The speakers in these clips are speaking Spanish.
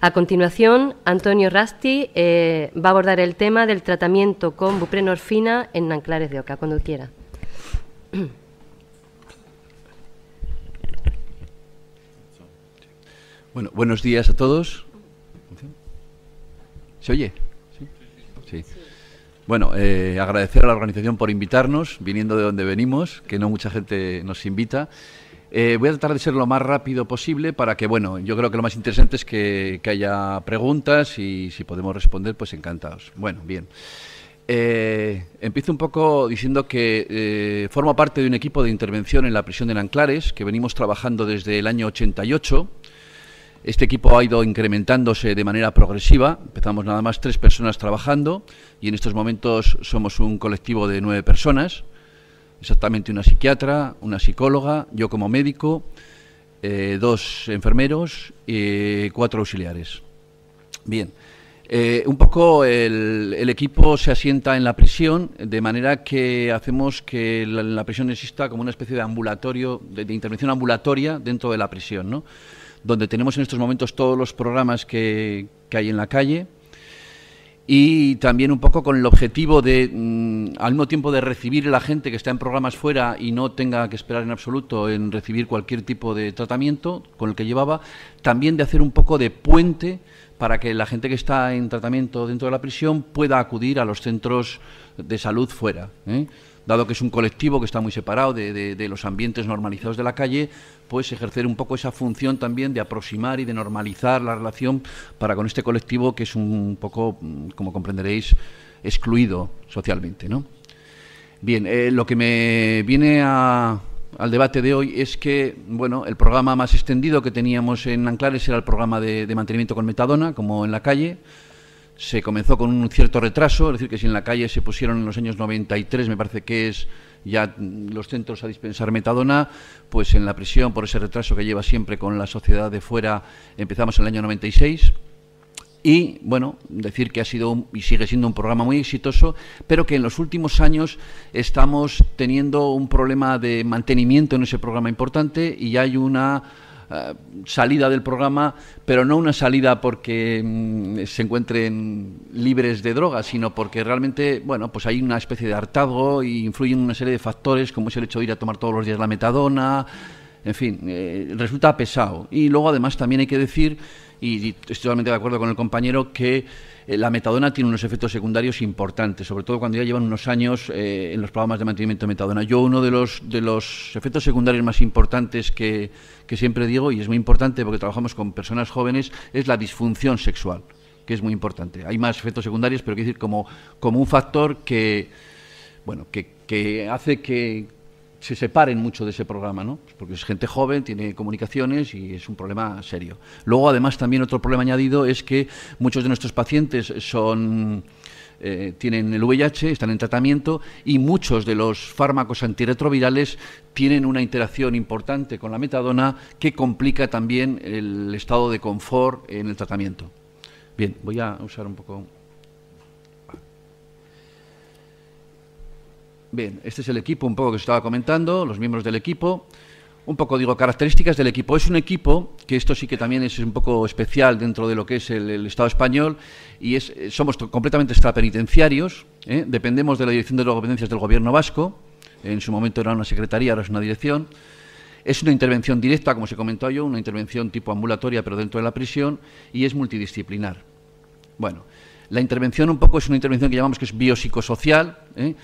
A continuación, Antonio Rasti eh, va a abordar el tema del tratamiento con buprenorfina en Nanclares de oca, cuando quiera. Bueno, buenos días a todos. ¿Se oye? Sí. Bueno, eh, agradecer a la organización por invitarnos, viniendo de donde venimos, que no mucha gente nos invita. Eh, voy a tratar de ser lo más rápido posible para que, bueno, yo creo que lo más interesante es que, haya preguntas y si podemos responder, pues encantados. Bueno, bien. Eh, empiezo un poco diciendo que eh, formo parte de un equipo de intervención en la prisión de Nanclares, que venimos trabajando desde el año 88. Este equipo ha ido incrementándose de manera progresiva. Empezamos nada más tres personas trabajando y en estos momentos somos un colectivo de nueve personas exactamente una psiquiatra, una psicóloga, yo como médico, eh, dos enfermeros y cuatro auxiliares. Bien, eh, un poco el, equipo se asienta en la prisión, de manera que hacemos que la, prisión exista como una especie de ambulatorio, de, intervención ambulatoria dentro de la prisión, ¿no? donde tenemos en estos momentos todos los programas que hay en la calle, y también un poco con el objetivo de, mm, al mismo tiempo de recibir a la gente que está en programas fuera y no tenga que esperar en absoluto en recibir cualquier tipo de tratamiento con el que llevaba, también de hacer un poco de puente para que la gente que está en tratamiento dentro de la prisión pueda acudir a los centros de salud fuera. ¿eh? dado que es un colectivo que está muy separado de, los ambientes normalizados de la calle, pues ejercer un poco esa función también de aproximar y de normalizar la relación para con este colectivo que es un poco, mm, como comprenderéis, excluido socialmente. ¿no? Bien, eh, lo que me viene al debate de hoy es que, bueno, el programa más extendido que teníamos en Anclares era el programa de mantenimiento con metadona, como en la calle se comenzó con un cierto retraso, es decir, que si en la calle se pusieron en los años 93, me parece que es ya los centros a dispensar metadona, pues en la prisión, por ese retraso que lleva siempre con la sociedad de fuera, empezamos en el año 96. Y bueno, decir que ha sido y sigue siendo un programa muy exitoso, pero que en los últimos años estamos teniendo un problema de mantenimiento en ese programa importante y hay una eh, salida del programa, pero no una salida porque mm, se encuentren libres de drogas, sino porque realmente, bueno, pues hay una especie de hartazgo y influyen una serie de factores, como es el hecho de ir a tomar todos los días la metadona, en fin, eh, resulta pesado. Y luego además también hay que decir, y, estoy totalmente de acuerdo con el compañero, que eh, la metadona tiene unos efectos secundarios importantes, sobre todo cuando ya llevan unos años eh, en los programas de mantenimiento de metadona. Yo uno de los, de los efectos secundarios más importantes que, siempre digo, y es muy importante porque trabajamos con personas jóvenes, es la disfunción sexual, que es muy importante. Hay más efectos secundarios, pero quiero decir como, como un factor que, bueno, que hace que, se separen mucho de ese programa, ¿no? Pues porque es gente joven, tiene comunicaciones y es un problema serio. Luego, además, también otro problema añadido es que muchos de nuestros pacientes son eh, tienen el VIH, están en tratamiento y muchos de los fármacos antirretrovirales tienen una interacción importante con la metadona que complica también el estado de confort en el tratamiento. Bien, voy a usar un poco Bien, este es el equipo un poco que os estaba comentando, los miembros del equipo. Un poco, digo, características del equipo. Es un equipo, que esto sí que también es un poco especial dentro de lo que es el, Estado español, y es, eh, somos completamente extrapenitenciarios, ¿eh? dependemos de la Dirección de las Competencias del Gobierno Vasco, en su momento era una secretaría, ahora es una dirección. Es una intervención directa, como se comentó yo, una intervención tipo ambulatoria, pero dentro de la prisión, y es multidisciplinar. Bueno, la intervención un poco es una intervención que llamamos que es biopsicosocial, ¿eh?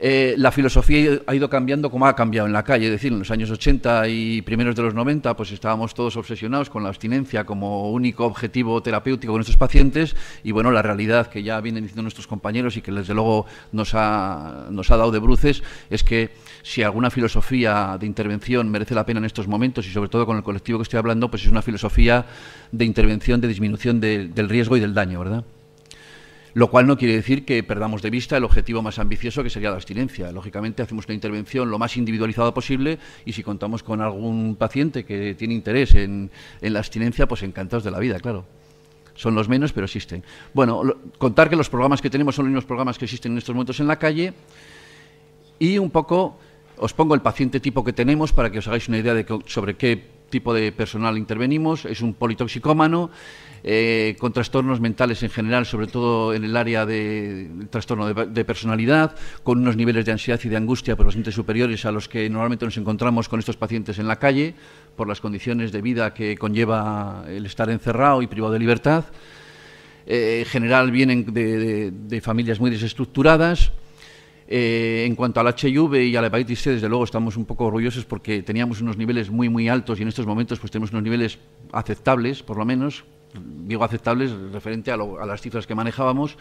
Eh, la filosofía ha ido cambiando como ha cambiado en la calle. Es decir, en los años 80 y primeros de los 90, pues estábamos todos obsesionados con la abstinencia como único objetivo terapéutico de nuestros pacientes. Y bueno, la realidad que ya vienen diciendo nuestros compañeros y que desde luego nos ha, dado de bruces es que si alguna filosofía de intervención merece la pena en estos momentos y sobre todo con el colectivo que estoy hablando, pues es una filosofía de intervención, de disminución del riesgo y del daño, ¿verdad? lo cual no quiere decir que perdamos de vista el objetivo más ambicioso que sería la abstinencia. Lógicamente hacemos una intervención lo más individualizada posible y si contamos con algún paciente que tiene interés en, la abstinencia, pues encantados de la vida, claro. Son los menos, pero existen. Bueno, contar que los programas que tenemos son los mismos programas que existen en estos momentos en la calle y un poco os pongo el paciente tipo que tenemos para que os hagáis una idea de sobre qué tipo de personal intervenimos, es un politoxicómano. Eh, con trastornos mentales en general, sobre todo en el área de, trastorno de, personalidad, con unos niveles de ansiedad y de angustia pues, bastante superiores a los que normalmente nos encontramos con estos pacientes en la calle, por las condiciones de vida que conlleva el estar encerrado y privado de libertad. Eh, en general vienen de familias muy desestructuradas eh, en cuanto al HIV y a la hepatitis C, desde luego estamos un poco orgullosos porque teníamos unos niveles muy, muy altos y en estos momentos pues tenemos unos niveles aceptables, por lo menos, digo aceptables referente a, a las cifras que manejábamos.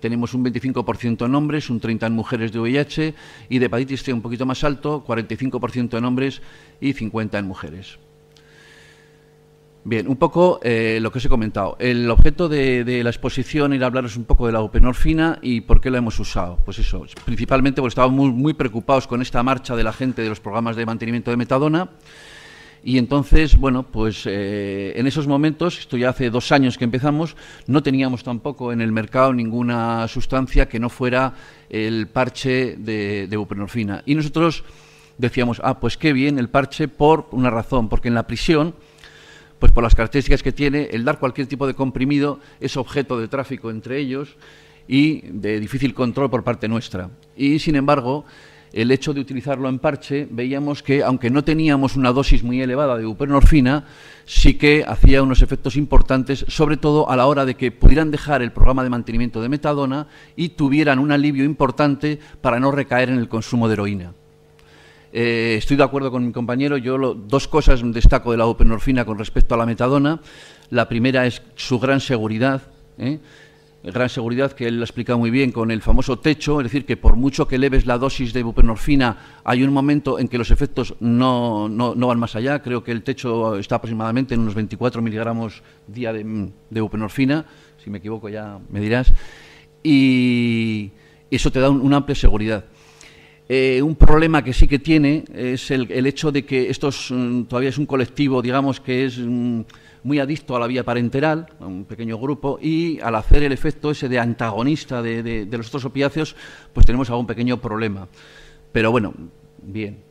Tenemos un 25% en hombres, un 30% en mujeres de VIH y de hepatitis C un poquito más alto, 45% en hombres y 50% en mujeres. Bien, un poco eh, lo que os he comentado. El objeto de, la exposición era hablaros un poco de la upenorfina y por qué la hemos usado. Pues eso, principalmente porque estábamos muy, preocupados con esta marcha de la gente de los programas de mantenimiento de metadona. Y entonces, bueno, pues eh, en esos momentos, esto ya hace dos años que empezamos, no teníamos tampoco en el mercado ninguna sustancia que no fuera el parche de, de Y nosotros decíamos, ah, pues qué bien el parche por una razón, porque en la prisión pues por las características que tiene, el dar cualquier tipo de comprimido es objeto de tráfico entre ellos y de difícil control por parte nuestra. Y sin embargo, el hecho de utilizarlo en parche, veíamos que aunque no teníamos una dosis muy elevada de buprenorfina, sí que hacía unos efectos importantes, sobre todo a la hora de que pudieran dejar el programa de mantenimiento de metadona y tuvieran un alivio importante para no recaer en el consumo de heroína. Eh, estoy de acuerdo con mi compañero. Yo dos cosas destaco de la buprenorfina con respecto a la metadona. La primera es su gran seguridad. ¿eh? gran seguridad que él ha explicado muy bien con el famoso techo, es decir, que por mucho que eleves la dosis de buprenorfina, hay un momento en que los efectos no, van más allá. Creo que el techo está aproximadamente en unos 24 miligramos día de, de buprenorfina, si me equivoco ya me dirás, y eso te da una amplia seguridad. Eh, un problema que sí que tiene es el, hecho de que esto mm, todavía es un colectivo, digamos, que es mm, muy adicto a la vía parenteral, un pequeño grupo, y al hacer el efecto ese de antagonista de, de los otros opiáceos, pues tenemos algún pequeño problema. Pero bueno, bien.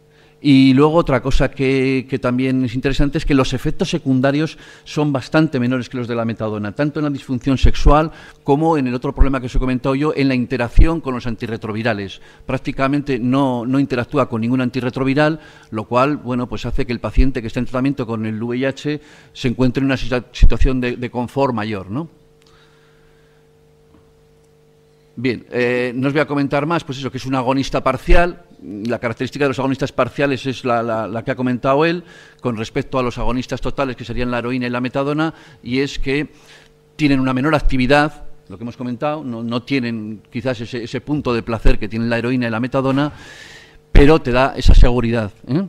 Y luego otra cosa que, también es interesante es que los efectos secundarios son bastante menores que los de la metadona, tanto en la disfunción sexual como en el otro problema que os he comentado yo, en la interacción con los antirretrovirales. Prácticamente no, interactúa con ningún antirretroviral, lo cual bueno, pues hace que el paciente que está en tratamiento con el VIH se encuentre en una situación de, confort mayor. ¿no? Bien, eh, no os voy a comentar más, pues eso, que es un agonista parcial, la característica de los agonistas parciales es la, que ha comentado él con respecto a los agonistas totales, que serían la heroína y la metadona, y es que tienen una menor actividad, lo que hemos comentado, no, tienen quizás ese, ese, punto de placer que tienen la heroína y la metadona, pero te da esa seguridad. ¿eh?